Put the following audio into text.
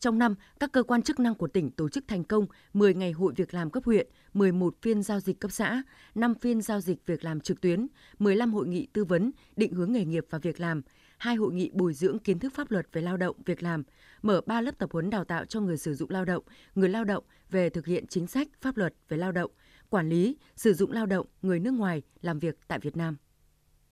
Trong năm, các cơ quan chức năng của tỉnh tổ chức thành công 10 ngày hội việc làm cấp huyện, 11 phiên giao dịch cấp xã, 5 phiên giao dịch việc làm trực tuyến, 15 hội nghị tư vấn, định hướng nghề nghiệp và việc làm, hai hội nghị bồi dưỡng kiến thức pháp luật về lao động, việc làm, mở 3 lớp tập huấn đào tạo cho người sử dụng lao động, người lao động về thực hiện chính sách, pháp luật về lao động, quản lý, sử dụng lao động người nước ngoài làm việc tại Việt Nam.